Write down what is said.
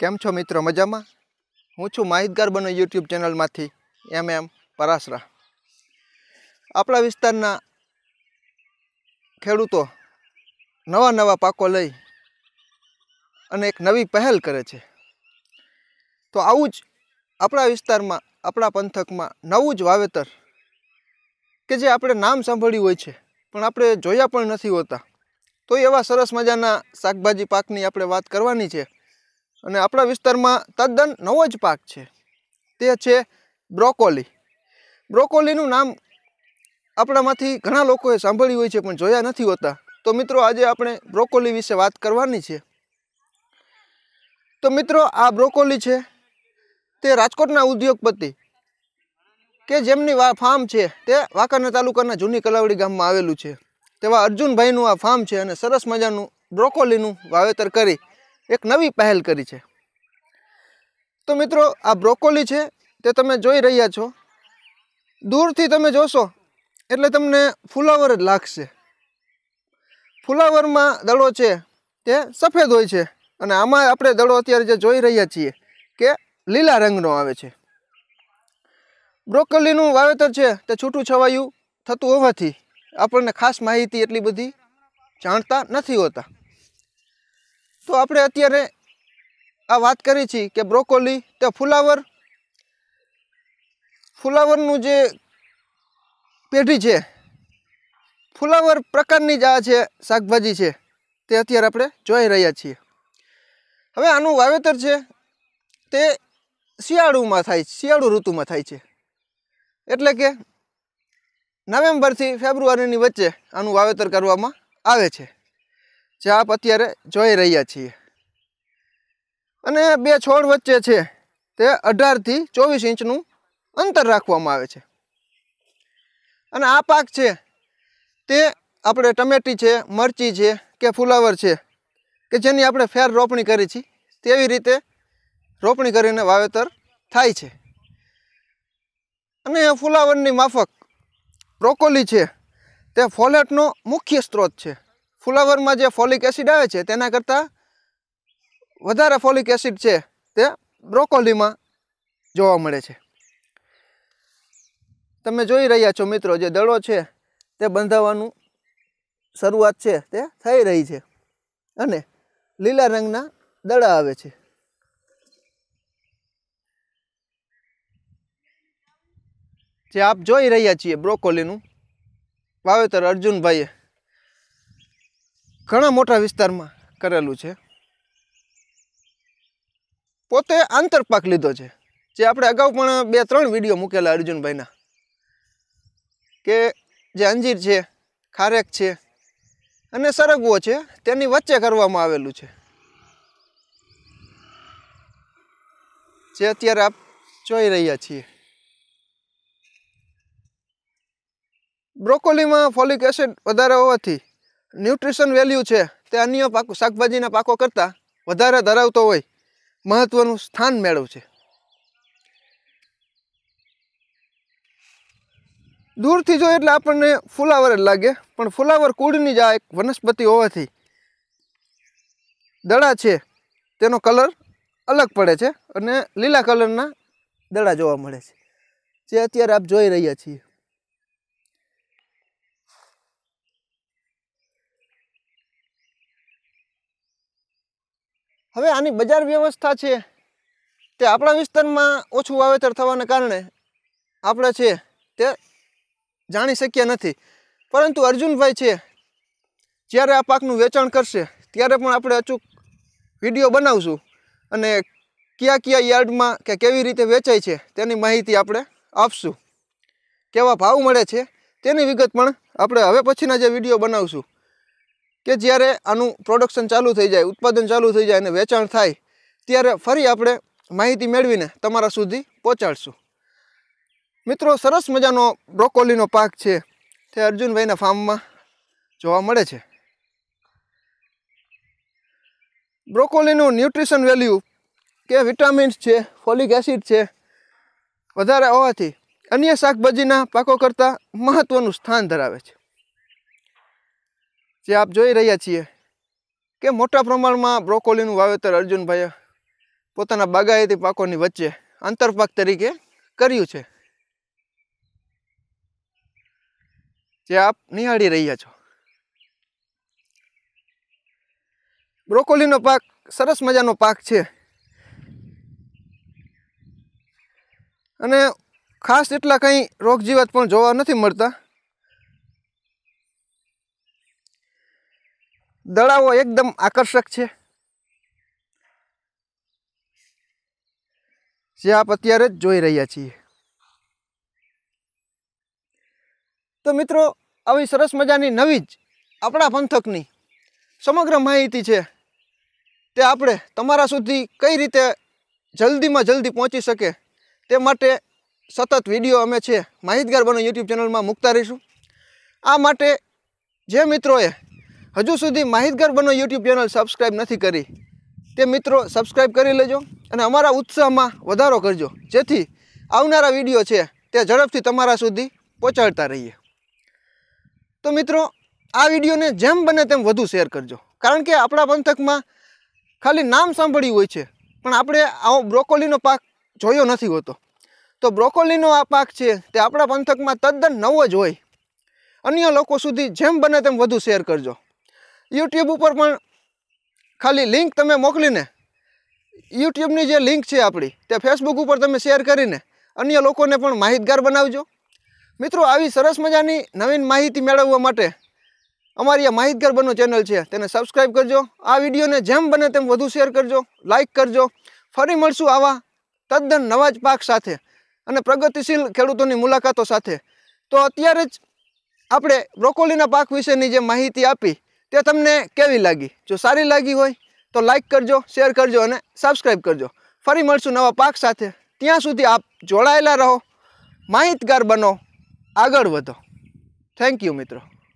કેમ છો મિત્રો મજામાં હું છું માહિતગાર બનો યુટ્યુબ ચેનલમાંથી એમ એમ પરાસરા આપણા વિસ્તારના ખેડૂતો નવા નવા પાકો લઈ અને એક નવી પહેલ કરે છે તો આવું જ આપણા વિસ્તારમાં આપણા પંથકમાં નવું જ વાવેતર કે જે આપણે નામ સાંભળ્યું હોય છે પણ આપણે જોયા પણ નથી હોતા તો એવા સરસ મજાના શાકભાજી પાકની આપણે વાત કરવાની છે અને આપણા વિસ્તારમાં તદ્દન નવો જ પાક છે તે છે બ્રોકોલી બ્રોકોલીનું નામ આપણામાંથી ઘણા લોકોએ સાંભળ્યું હોય છે પણ જોયા નથી હોતા તો મિત્રો આજે આપણે બ્રોકોલી વિશે વાત કરવાની છે તો મિત્રો આ બ્રોકોલી છે તે રાજકોટના ઉદ્યોગપતિ કે જેમની ફાર્મ છે તે વાંકાના તાલુકાના જૂની કલાવડી ગામમાં આવેલું છે તેવા અર્જુનભાઈનું આ ફાર્મ છે અને સરસ મજાનું બ્રોકોલીનું વાવેતર કરી એક નવી પહેલ કરી છે તો મિત્રો આ બ્રોકોલી છે તે તમે જોઈ રહ્યા છો દૂરથી તમે જોશો એટલે તમને ફુલાવર જ લાગશે ફુલાવરમાં દડો છે તે સફેદ હોય છે અને આમાં આપણે દડો અત્યારે જે જોઈ રહ્યા છીએ કે લીલા રંગનો આવે છે બ્રોકોલીનું વાવેતર છે તે છૂટું છવાયું થતું હોવાથી આપણને ખાસ માહિતી એટલી બધી જાણતા નથી હોતા તો આપણે અત્યારે આ વાત કરી છીએ કે બ્રોકોલી તે ફુલાવર ફુલાવરનું જે પેઢી છે ફુલાવર પ્રકારની જ આ છે શાકભાજી છે તે અત્યારે આપણે જોઈ રહ્યા છીએ હવે આનું વાવેતર છે તે શિયાળુમાં થાય શિયાળુ ઋતુમાં થાય છે એટલે કે નવેમ્બરથી ફેબ્રુઆરીની વચ્ચે આનું વાવેતર કરવામાં આવે છે જે આપ અત્યારે જોઈ રહ્યા છીએ અને બે છોડ વચ્ચે છે તે અઢારથી ચોવીસ ઇંચનું અંતર રાખવામાં આવે છે અને આ પાક છે તે આપણે ટમેટી છે મરચી છે કે ફુલાવર છે કે જેની આપણે ફેર રોપણી કરી છે તેવી રીતે રોપણી કરીને વાવેતર થાય છે અને ફુલાવરની માફક બ્રોકોલી છે તે ફોલેટનો મુખ્ય સ્ત્રોત છે ફ્લાવરમાં જે ફોલિક એસિડ આવે છે તેના કરતાં વધારે ફોલિક એસિડ છે તે બ્રોકોલીમાં જોવા મળે છે તમે જોઈ રહ્યા છો મિત્રો જે દડો છે તે બંધાવવાનું શરૂઆત છે તે થઈ રહી છે અને લીલા રંગના દડા આવે છે જે આપ જોઈ રહ્યા છીએ બ્રોકોલીનું વાવેતર અર્જુનભાઈએ ઘણા મોટા વિસ્તારમાં કરેલું છે પોતે આંતરપાક લીધો છે જે આપણે અગાઉ પણ બે ત્રણ વિડીયો મૂકેલા અર્જુનભાઈના કે જે અંજીર છે ખારેક છે અને સરગવો છે તેની વચ્ચે કરવામાં આવેલું છે જે અત્યારે આપ જોઈ રહ્યા છીએ બ્રોકોલીમાં ફોલિક એસિડ વધારે હોવાથી ન્યુટ્રિશન વેલ્યુ છે તે અન્ય પાકો શાકભાજીના પાકો કરતાં વધારે ધરાવતો હોય મહત્ત્વનું સ્થાન છે દૂરથી જોઈએ એટલે આપણને ફુલાવર જ લાગે પણ ફુલાવર કુળની જ આ એક વનસ્પતિ હોવાથી દડા છે તેનો કલર અલગ પડે છે અને લીલા કલરના દડા જોવા મળે છે જે અત્યારે આપ જોઈ રહ્યા છીએ હવે આની બજાર વ્યવસ્થા છે તે આપણા વિસ્તારમાં ઓછું વાવેતર થવાને કારણે આપણે છે તે જાણી શક્યા નથી પરંતુ અર્જુનભાઈ છે જ્યારે આ પાકનું વેચાણ કરશે ત્યારે પણ આપણે અચૂક વિડીયો બનાવશું અને કયા કયા યાર્ડમાં કે કેવી રીતે વેચાય છે તેની માહિતી આપણે આપશું કેવા ભાવ મળે છે તેની વિગત પણ આપણે હવે પછીના જે વિડીયો બનાવશું કે જ્યારે આનું પ્રોડક્શન ચાલુ થઈ જાય ઉત્પાદન ચાલુ થઈ જાય અને વેચાણ થાય ત્યારે ફરી આપણે માહિતી મેળવીને તમારા સુધી પહોંચાડશું મિત્રો સરસ મજાનો બ્રોકોલીનો પાક છે તે અર્જુનભાઈના ફાર્મમાં જોવા મળે છે બ્રોકોલીનું ન્યુટ્રિશન વેલ્યુ કે વિટામિન્સ છે ફોલિક એસિડ છે વધારે હોવાથી અન્ય શાકભાજીના પાકો કરતાં મહત્ત્વનું સ્થાન ધરાવે છે જે આપ જોઈ રહ્યા છીએ કે મોટા પ્રમાણમાં બ્રોકોલીનું વાવેતર અર્જુનભાઈએ પોતાના બાગાયતી પાકોની વચ્ચે આંતરપાક તરીકે કર્યું છે જે આપ નિહાળી રહ્યા છો બ્રોકોલીનો પાક સરસ મજાનો પાક છે અને ખાસ એટલા કંઈ રોગજીવાત પણ જોવા નથી મળતા દડાઓ એકદમ આકર્ષક છે જે આપ અત્યારે જ જોઈ રહ્યા છીએ તો મિત્રો આવી સરસ મજાની નવી જ આપણા પંથકની સમગ્ર માહિતી છે તે આપણે તમારા સુધી કઈ રીતે જલ્દીમાં જલ્દી પહોંચી શકે તે માટે સતત વિડીયો અમે છે માહિતગાર બનો યુટ્યુબ ચેનલમાં મૂકતા રહીશું આ માટે જે મિત્રોએ હજુ સુધી માહિતગાર બનો યુટ્યુબ ચેનલ સબસ્ક્રાઈબ નથી કરી તે મિત્રો સબસ્ક્રાઈબ કરી લેજો અને અમારા ઉત્સાહમાં વધારો કરજો જેથી આવનારા વિડીયો છે તે ઝડપથી તમારા સુધી પહોંચાડતા રહીએ તો મિત્રો આ વિડીયોને જેમ બને તેમ વધુ શેર કરજો કારણ કે આપણા પંથકમાં ખાલી નામ સાંભળ્યું હોય છે પણ આપણે આવો બ્રોકોલીનો પાક જોયો નથી હોતો તો બ્રોકોલીનો આ પાક છે તે આપણા પંથકમાં તદ્દન નવો જ હોય અન્ય લોકો સુધી જેમ બને તેમ વધુ શેર કરજો યુટ્યુબ ઉપર પણ ખાલી લિંક તમે મોકલીને યુટ્યુબની જે લિંક છે આપણી તે ફેસબુક ઉપર તમે શેર કરીને અન્ય લોકોને પણ માહિતગાર બનાવજો મિત્રો આવી સરસ મજાની નવીન માહિતી મેળવવા માટે અમારી આ માહિતગાર બનો ચેનલ છે તેને સબસ્ક્રાઈબ કરજો આ વિડીયોને જેમ બને તેમ વધુ શેર કરજો લાઇક કરજો ફરી મળશું આવા તદ્દન નવા જ પાક સાથે અને પ્રગતિશીલ ખેડૂતોની મુલાકાતો સાથે તો અત્યારે જ આપણે બ્રોકોલીના પાક વિશેની જે માહિતી આપી તે તમને કેવી લાગી જો સારી લાગી હોય તો લાઇક કરજો શેર કરજો અને સબસ્ક્રાઈબ કરજો ફરી મળશું નવા પાક સાથે ત્યાં સુધી આપ જોડાયેલા રહો માહિતગાર બનો આગળ વધો થેન્ક યુ મિત્રો